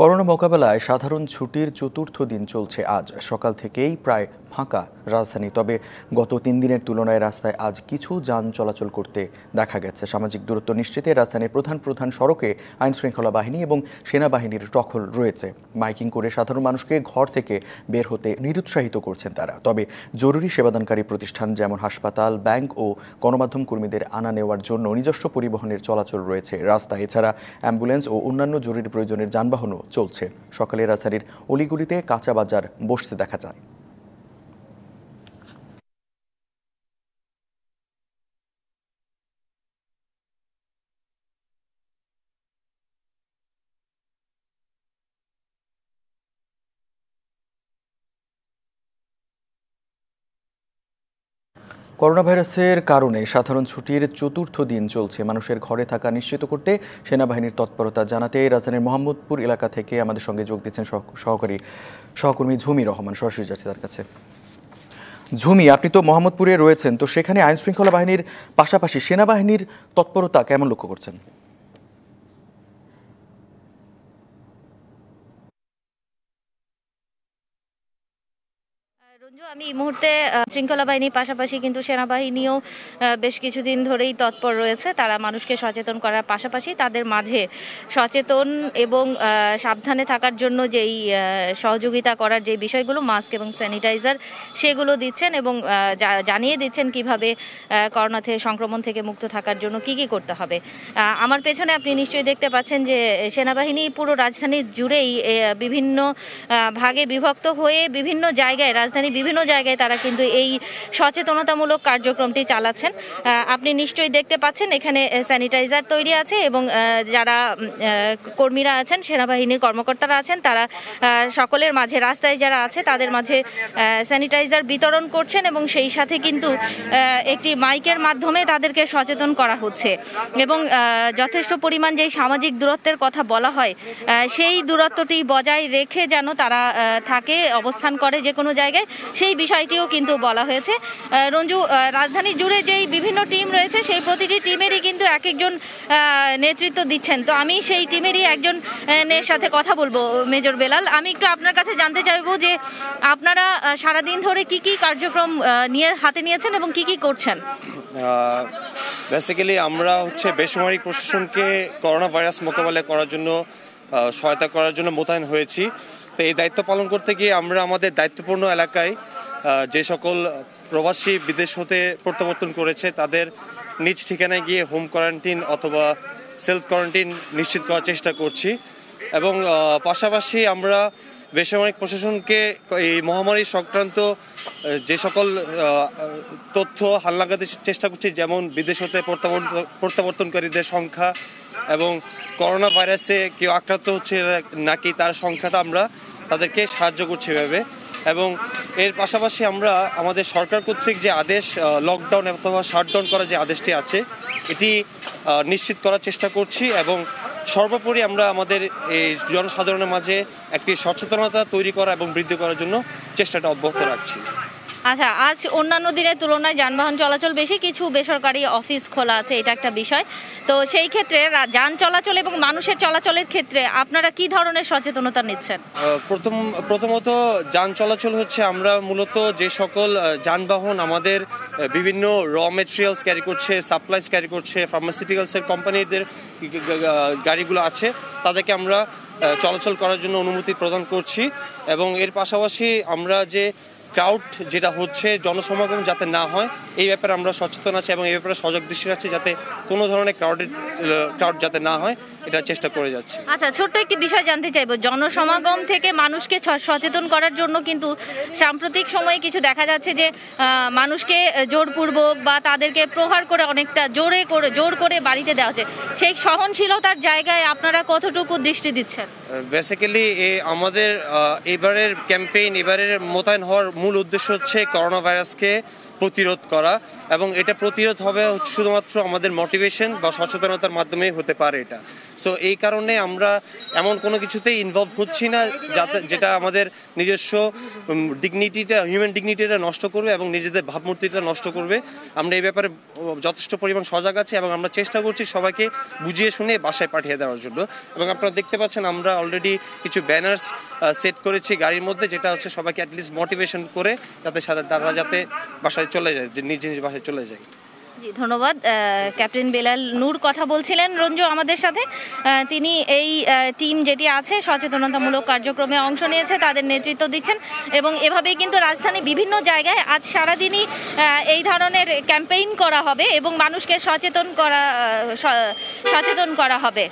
corona মোকাবেলায় সাধারণ ছুটির চতুর্থ দিন চলছে আজ সকাল থেকেই প্রায় ফাঁকা রাজধানী তবে গত তিন দিনের তুলনায় রাস্তায় আজ কিছু যান চলাচল করতে দেখা গেছে সামাজিক দূরত্ব নিশ্চিতে রাজধানীর প্রধান প্রধান সড়কে আইন শৃঙ্খলা বাহিনী এবং সেনাবাহিনীর টখল রয়েছে মাইকিং করে সাধারণ মানুষকে ঘর থেকে বের হতে নিরুৎসাহিত করছেন তারা তবে জরুরি সেবাদানকারী প্রতিষ্ঠান যেমন হাসপাতাল ব্যাংক ও গণমাধ্যম কর্মীদের আনা নেওয়ার জন্য নিজস্ব পরিবহনের চলাচল রয়েছে রাস্তা এছাড়া অ্যাম্বুলেন্স ও অন্যান্য জরুরি প্রয়োজনের যানবাহনও চলছে সকালে রাজধানীর অলিগুলিতে কাঁচা বাজার বসতে দেখা যায় করোনা ভাইরাসের কারণে সাধারণ ছুটির চতুর্থ দিন চলছে মানুষের ঘরে থাকা নিশ্চিত করতে সেনাবাহিনীর তৎপরতা জানাতে রাজধানীর মোহাম্মদপুর এলাকা থেকে আমাদের সঙ্গে যোগ দিচ্ছেন সহকারী সহকর্মী ঝুমি রহমান সরাসরি যাচ্ছে তার কাছে ঝুমি আপনি তো মোহাম্মদপুরে রয়েছেন তো সেখানে আইনশৃঙ্খলা বাহিনীর পাশাপাশি সেনাবাহিনীর তৎপরতা কেমন লক্ষ্য করছেন সঞ্জু আমি এই মুহূর্তে শৃঙ্খলা বাহিনীর পাশাপাশি কিন্তু সেনাবাহিনীও বেশ কিছুদিন ধরেই তৎপর রয়েছে তারা মানুষকে সচেতন করার পাশাপাশি তাদের মাঝে সচেতন এবং সাবধানে থাকার জন্য যেই সহযোগিতা করার যে বিষয়গুলো মাস্ক এবং স্যানিটাইজার সেগুলো দিচ্ছেন এবং জানিয়ে দিচ্ছেন কিভাবে করোনা থেকে সংক্রমণ থেকে মুক্ত থাকার জন্য কি কি করতে হবে আমার পেছনে আপনি নিশ্চয়ই দেখতে পাচ্ছেন যে সেনাবাহিনী পুরো রাজধানী জুড়েই বিভিন্ন ভাগে বিভক্ত হয়ে বিভিন্ন জায়গায় রাজধানী বিভিন্ন জায়গায় তারা কিন্তু এই সচেতনতামূলক কার্যক্রমটি চালাচ্ছেন আপনি নিশ্চয়ই দেখতে পাচ্ছেন এখানে স্যানিটাইজার তৈরি আছে এবং যারা কর্মীরা আছেন সেনাবাহিনীর কর্মকর্তারা আছেন তারা সকলের মাঝে রাস্তায় যারা আছে তাদের মাঝে স্যানিটাইজার বিতরণ করছেন এবং সেই সাথে কিন্তু একটি মাইকের মাধ্যমে তাদেরকে সচেতন করা হচ্ছে এবং যথেষ্ট পরিমাণ যে সামাজিক দূরত্বের কথা বলা হয় সেই দূরত্বটি বজায় রেখে যেন তারা থাকে অবস্থান করে যে কোনো জায়গায় সেই বিষয়টিও কিন্তু বলা হয়েছে রঞ্জু রাজধানী জুড়ে যেই বিভিন্ন টিম রয়েছে সেই প্রতিটি টিমেরই কিন্তু এক একজন নেতৃত্ব দিচ্ছেন তো আমি সেই টিমেরই একজন সাথে কথা বলবো মেজর বেলাল আমি একটু আপনার কাছে জানতে চাইবো যে আপনারা সারাদিন ধরে কি কি কার্যক্রম নিয়ে হাতে নিয়েছেন এবং কি কি করছেন বেসিক্যালি আমরা হচ্ছে বেসামরিক প্রশাসনকে করোনা ভাইরাস মোকাবেলা করার জন্য সহায়তা করার জন্য মোতায়েন হয়েছি তো এই দায়িত্ব পালন করতে গিয়ে আমরা আমাদের দায়িত্বপূর্ণ এলাকায় যে সকল প্রবাসী বিদেশ হতে প্রত্যাবর্তন করেছে তাদের নিজ ঠিকানায় গিয়ে হোম কোয়ারেন্টিন অথবা সেলফ কোয়ারেন্টিন নিশ্চিত করার চেষ্টা করছি এবং পাশাপাশি আমরা বেসামরিক প্রশাসনকে এই মহামারী সংক্রান্ত যে সকল তথ্য হাল্লাগাতে চেষ্টা করছি যেমন বিদেশ হতে প্রত্যাবর্তনকারীদের সংখ্যা এবং করোনা ভাইরাসে কেউ আক্রান্ত হচ্ছে নাকি তার সংখ্যাটা আমরা তাদেরকে সাহায্য করছি এভাবে এবং এর পাশাপাশি আমরা আমাদের সরকার কর্তৃক যে আদেশ লকডাউন অথবা শাটডাউন করার যে আদেশটি আছে এটি নিশ্চিত করার চেষ্টা করছি এবং সর্বোপরি আমরা আমাদের এই জনসাধারণের মাঝে একটি সচেতনতা তৈরি করা এবং বৃদ্ধি করার জন্য চেষ্টাটা অব্যাহত রাখছি আচ্ছা আজ অন্যান্য দিনের তুলনায় যানবাহন চলাচল বেশি কিছু বেসরকারি অফিস খোলা আছে এটা একটা বিষয় তো সেই ক্ষেত্রে যান চলাচল এবং মানুষের চলাচলের ক্ষেত্রে আপনারা কি ধরনের সচেতনতা নিচ্ছেন প্রথম প্রথমত যান চলাচল হচ্ছে আমরা মূলত যে সকল যানবাহন আমাদের বিভিন্ন র মেটেরিয়ালস ক্যারি করছে সাপ্লাইস ক্যারি করছে ফার্মাসিউটিক্যালসের কোম্পানিদের গাড়িগুলো আছে তাদেরকে আমরা চলাচল করার জন্য অনুমতি প্রদান করছি এবং এর পাশাপাশি আমরা যে ক্রাউড যেটা হচ্ছে জনসমাগম যাতে না হয় এই ব্যাপারে আমরা সচেতন আছি এবং এই ব্যাপারে সজাগ দৃষ্টি রাখছি যাতে কোনো ধরনের ক্রাউডের ক্রাউড যাতে না হয় এটা চেষ্টা করে যাচ্ছি আচ্ছা ছোট্ট একটি বিষয় জানতে চাইবো জনসমাগম থেকে মানুষকে সচেতন করার জন্য কিন্তু সাম্প্রতিক সময়ে কিছু দেখা যাচ্ছে যে মানুষকে জোরপূর্বক বা তাদেরকে প্রহার করে অনেকটা জোরে করে জোর করে বাড়িতে দেওয়া হচ্ছে সেই সহনশীলতার জায়গায় আপনারা কতটুকু দৃষ্টি দিচ্ছেন বেসিক্যালি আমাদের এবারের ক্যাম্পেইন এবারের মোতায়েন হওয়ার মূল উদ্দেশ্য হচ্ছে করোনা ভাইরাসকে প্রতিরোধ করা এবং এটা প্রতিরোধ হবে শুধুমাত্র আমাদের মোটিভেশন বা সচেতনতার মাধ্যমেই হতে পারে এটা সো এই কারণে আমরা এমন কোনো কিছুতেই ইনভলভ হচ্ছি না যাতে যেটা আমাদের নিজস্ব ডিগনিটিটা হিউম্যান ডিগনিটিটা নষ্ট করবে এবং নিজেদের ভাবমূর্তিটা নষ্ট করবে আমরা এই ব্যাপারে যথেষ্ট পরিমাণ সজাগ আছি এবং আমরা চেষ্টা করছি সবাইকে বুঝিয়ে শুনে বাসায় পাঠিয়ে দেওয়ার জন্য এবং আপনারা দেখতে পাচ্ছেন আমরা অলরেডি কিছু ব্যানার্স সেট করেছি গাড়ির মধ্যে যেটা হচ্ছে সবাইকে অ্যাটলিস্ট মোটিভেশন করে যাতে তারা যাতে বাসায় বাসায় চলে যায় নিজ নিজ বাসায় চলে যায় ধন্যবাদ ক্যাপ্টেন বেলাল নূর কথা বলছিলেন রঞ্জু আমাদের সাথে তিনি এই টিম যেটি আছে সচেতনতামূলক কার্যক্রমে অংশ নিয়েছে তাদের নেতৃত্ব দিচ্ছেন এবং এভাবেই কিন্তু রাজধানী বিভিন্ন জায়গায় আজ সারাদিনই এই ধরনের ক্যাম্পেইন করা হবে এবং মানুষকে সচেতন করা সচেতন করা হবে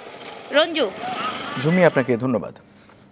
রঞ্জু ঝুমি আপনাকে ধন্যবাদ